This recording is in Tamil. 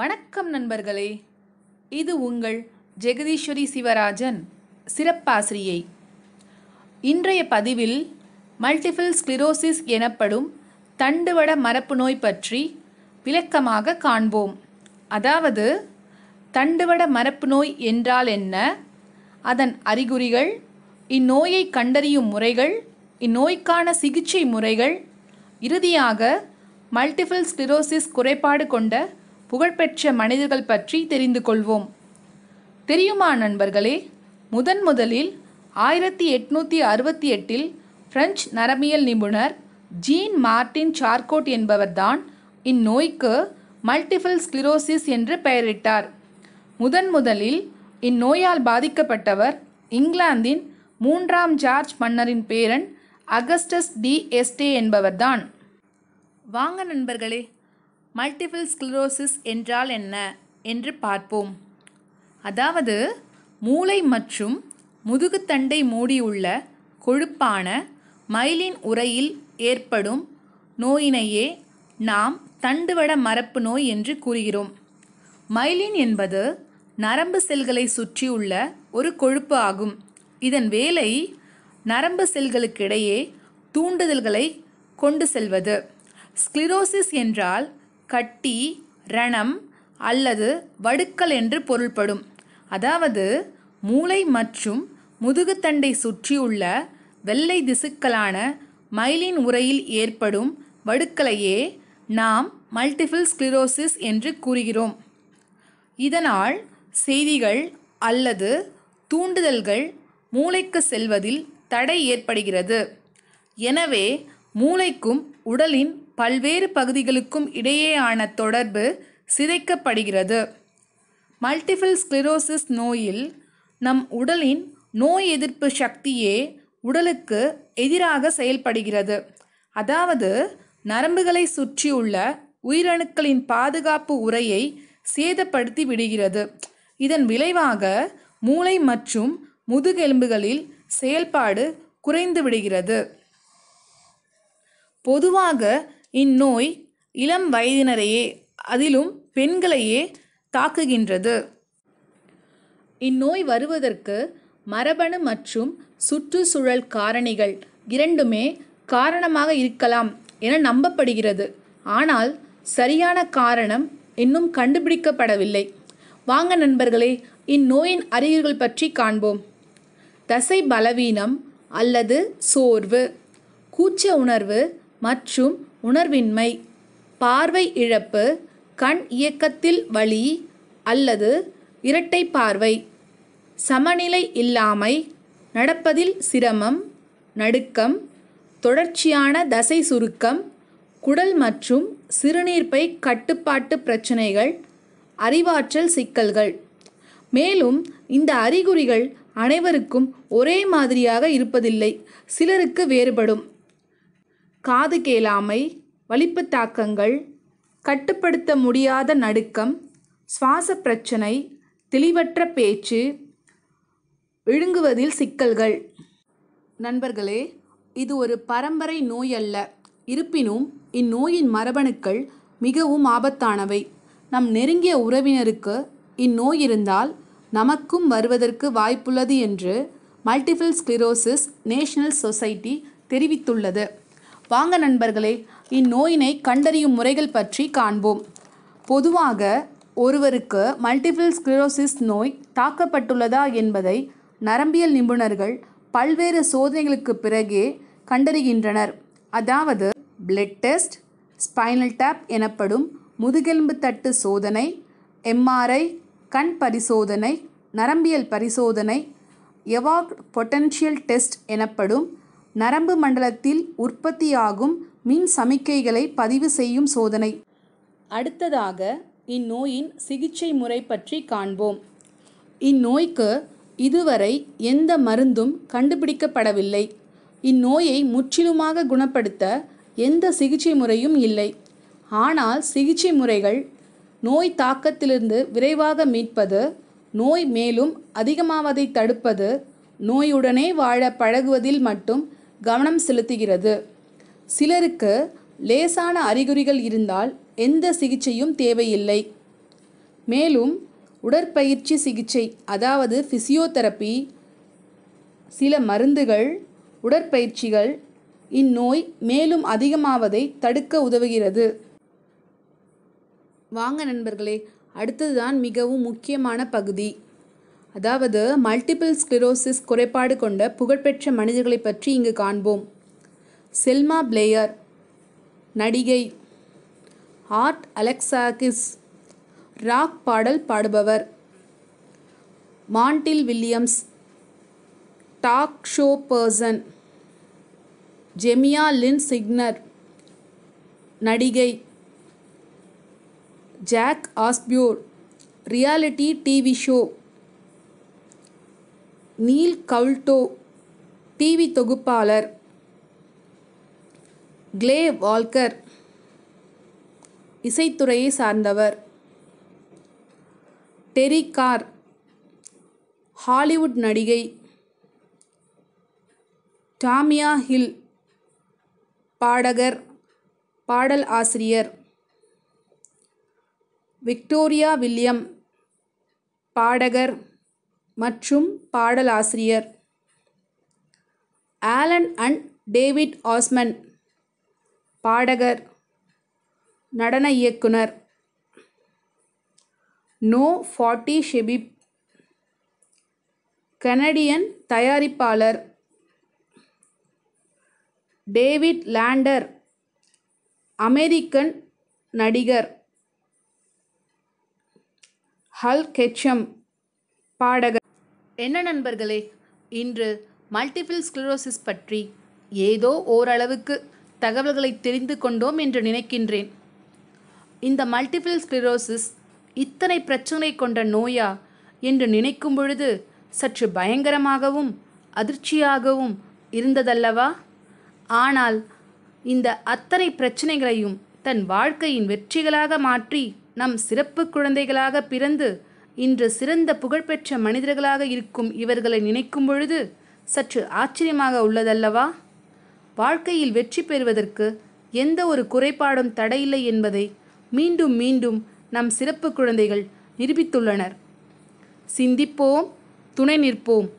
வணக்கம் நண்பர்களே இது உங்கள் ஜெகதீஸ்வரி சிவராஜன் சிறப்பாசிரியை இன்றைய பதிவில் மல்டிபிள் ஸ்க்ளிரோசிஸ் எனப்படும் தண்டுவட மரப்பு நோய் பற்றி விளக்கமாக காண்போம் அதாவது தண்டுவட மரப்பு நோய் என்றால் என்ன அதன் அறிகுறிகள் இந்நோயை கண்டறியும் முறைகள் இந்நோய்க்கான சிகிச்சை முறைகள் இறுதியாக மல்டிபிள் ஸ்க்ளிரோசிஸ் குறைபாடு கொண்ட புகழ்பெற்ற மனிதர்கள் பற்றி தெரிந்து கொள்வோம் தெரியுமா நண்பர்களே முதன் முதலில் ஆயிரத்தி எட்நூற்றி அறுபத்தி எட்டில் பிரெஞ்சு நரம்பியல் நிபுணர் ஜீன் மார்டின் சார்கோட் என்பவர்தான் இந்நோய்க்கு மல்டிபிள் ஸ்க்ளிரோசிஸ் என்று பெயரிட்டார் முதன் முதலில் இந்நோயால் பாதிக்கப்பட்டவர் இங்கிலாந்தின் மூன்றாம் ஜார்ஜ் மன்னரின் பேரன் அகஸ்டஸ் டி எஸ்டே என்பவர்தான் வாங்க நண்பர்களே மல்டிபிள் ஸ்க்ளரோசிஸ் என்றால் என்ன என்று பார்ப்போம் அதாவது மூளை மற்றும் முதுகுத்தண்டை மூடியுள்ள கொழுப்பான மயிலின் உரையில் ஏற்படும் நோயினையே நாம் தண்டுவட மரப்பு நோய் என்று கூறுகிறோம் மைலின் என்பது நரம்பு செல்களை சுற்றியுள்ள ஒரு கொழுப்பு ஆகும் இதன் வேலை நரம்பு செல்களுக்கிடையே தூண்டுதல்களை கொண்டு செல்வது ஸ்க்ளிரோசிஸ் என்றால் கட்டி ரணம் அல்லது வடுக்கல் என்று பொருள்படும் அதாவது மூளை மற்றும் முதுகுத்தண்டை சுற்றியுள்ள வெள்ளை திசுக்களான மைலின் உரையில் ஏற்படும் வடுக்கலையே நாம் மல்டிபிள் ஸ்க்ளிரோசிஸ் என்று கூறுகிறோம் இதனால் செய்திகள் அல்லது தூண்டுதல்கள் மூளைக்கு செல்வதில் தடை ஏற்படுகிறது எனவே மூளைக்கும் உடலின் பல்வேறு பகுதிகளுக்கும் இடையேயான தொடர்பு சிதைக்கப்படுகிறது மல்டிபிள் ஸ்க்ளிரோசிஸ் நோயில் நம் உடலின் நோய் எதிர்ப்பு சக்தியே உடலுக்கு எதிராக செயல்படுகிறது அதாவது நரம்புகளை சுற்றியுள்ள உயிரணுக்களின் பாதுகாப்பு உரையை சேதப்படுத்தி விடுகிறது இதன் விளைவாக மூளை மற்றும் முதுகெலும்புகளில் செயல்பாடு குறைந்து விடுகிறது பொதுவாக இந்நோய் இளம் வயதினரையே அதிலும் பெண்களையே தாக்குகின்றது இந்நோய் வருவதற்கு மரபணு மற்றும் சுற்றுச்சூழல் காரணிகள் இரண்டுமே காரணமாக இருக்கலாம் என நம்பப்படுகிறது ஆனால் சரியான காரணம் இன்னும் கண்டுபிடிக்கப்படவில்லை வாங்க நண்பர்களே இந்நோயின் அறிகுறிகள் பற்றி காண்போம் தசை பலவீனம் அல்லது சோர்வு கூச்ச உணர்வு மற்றும் உணர்வின்மை பார்வை இழப்பு கண் இயக்கத்தில் வலி அல்லது இரட்டை பார்வை சமநிலை இல்லாமை நடப்பதில் சிரமம் நடுக்கம் தொடர்ச்சியான தசை சுருக்கம் குடல் மற்றும் சிறுநீர்ப்பை கட்டுப்பாட்டு பிரச்சனைகள் அறிவாற்றல் சிக்கல்கள் மேலும் இந்த அறிகுறிகள் அனைவருக்கும் ஒரே மாதிரியாக இருப்பதில்லை சிலருக்கு வேறுபடும் காது கேளாமை வலிப்பு தாக்கங்கள் கட்டுப்படுத்த முடியாத நடுக்கம் சுவாச பிரச்சனை தெளிவற்ற பேச்சு விழுங்குவதில் சிக்கல்கள் நண்பர்களே இது ஒரு பரம்பரை நோய் அல்ல இருப்பினும் இந்நோயின் மரபணுக்கள் மிகவும் ஆபத்தானவை நம் நெருங்கிய உறவினருக்கு இந்நோய் இருந்தால் நமக்கும் வருவதற்கு வாய்ப்புள்ளது என்று மல்டிபிள் ஸ்க்ளிரோசிஸ் நேஷனல் சொசைட்டி தெரிவித்துள்ளது வாங்க நண்பர்களே இந்நோயினை கண்டறியும் முறைகள் பற்றி காண்போம் பொதுவாக ஒருவருக்கு மல்டிபிள் ஸ்க்ளரோசிஸ் நோய் தாக்கப்பட்டுள்ளதா என்பதை நரம்பியல் நிபுணர்கள் பல்வேறு சோதனைகளுக்கு பிறகே கண்டறிகின்றனர் அதாவது பிளட் டெஸ்ட் ஸ்பைனல் டேப் எனப்படும் முதுகெலும்பு தட்டு சோதனை எம்ஆர்ஐ கண் பரிசோதனை நரம்பியல் பரிசோதனை எவாக் பொட்டன்ஷியல் டெஸ்ட் எனப்படும் நரம்பு மண்டலத்தில் உற்பத்தியாகும் மின் சமிக்கைகளை பதிவு செய்யும் சோதனை அடுத்ததாக இந்நோயின் சிகிச்சை முறை பற்றி காண்போம் இந்நோய்க்கு இதுவரை எந்த மருந்தும் கண்டுபிடிக்கப்படவில்லை இந்நோயை முற்றிலுமாக குணப்படுத்த எந்த சிகிச்சை முறையும் இல்லை ஆனால் சிகிச்சை முறைகள் நோய் தாக்கத்திலிருந்து விரைவாக மீட்பது நோய் மேலும் அதிகமாவதை தடுப்பது நோயுடனே வாழ பழகுவதில் மட்டும் கவனம் செலுத்துகிறது சிலருக்கு லேசான அறிகுறிகள் இருந்தால் எந்த சிகிச்சையும் தேவையில்லை மேலும் உடற்பயிற்சி சிகிச்சை அதாவது ஃபிசியோதெரப்பி சில மருந்துகள் உடற்பயிற்சிகள் இந்நோய் மேலும் அதிகமாவதை தடுக்க உதவுகிறது வாங்க நண்பர்களே அடுத்ததுதான் மிகவும் முக்கியமான பகுதி அதாவது மல்டிபிள் ஸ்க்ளிரோசிஸ் குறைபாடு கொண்ட புகழ்பெற்ற மனிதர்களை பற்றி இங்கு காண்போம் செல்மா பிளேயர் நடிகை ஆர்ட் அலெக்சாகிஸ் ராக் பாடல் பாடுபவர் Montel Williams talk show person Jamie Lynn Sigler நடிகை Jack Osbourne reality TV show Neil Cavuto TV தொகுப்பாளர் கிளே வால்கர் இசைத்துறையை சார்ந்தவர் டெரி கார் ஹாலிவுட் நடிகை டாமியா ஹில் பாடகர் பாடல் ஆசிரியர் விக்டோரியா வில்லியம் பாடகர் மற்றும் பாடலாசிரியர் ஆலன் அண்ட் டேவிட் ஆஸ்மன் பாடகர் நடன இயக்குனர் நோ ஃபார்ட்டி ஷெபிப் கனடியன் தயாரிப்பாளர் டேவிட் லேண்டர் அமெரிக்கன் நடிகர் ஹல் கெச்சம் பாடகர் என்ன நண்பர்களே இன்று மல்டிபிள் ஸ்க்ளரோசிஸ் பற்றி ஏதோ ஓரளவுக்கு தகவல்களை தெரிந்து கொண்டோம் என்று நினைக்கின்றேன் இந்த மல்டிபிள் ஸ்க்ளிரோசிஸ் இத்தனை பிரச்சனை கொண்ட நோயா என்று நினைக்கும் பொழுது சற்று பயங்கரமாகவும் அதிர்ச்சியாகவும் இருந்ததல்லவா ஆனால் இந்த அத்தனை பிரச்சனைகளையும் தன் வாழ்க்கையின் வெற்றிகளாக மாற்றி நம் சிறப்பு குழந்தைகளாக பிறந்து இன்று சிறந்த புகழ்பெற்ற மனிதர்களாக இருக்கும் இவர்களை நினைக்கும் பொழுது சற்று ஆச்சரியமாக உள்ளதல்லவா வாழ்க்கையில் வெற்றி பெறுவதற்கு எந்த ஒரு குறைபாடும் தடையில்லை என்பதை மீண்டும் மீண்டும் நம் சிறப்பு குழந்தைகள் நிரூபித்துள்ளனர் சிந்திப்போம் துணை நிற்போம்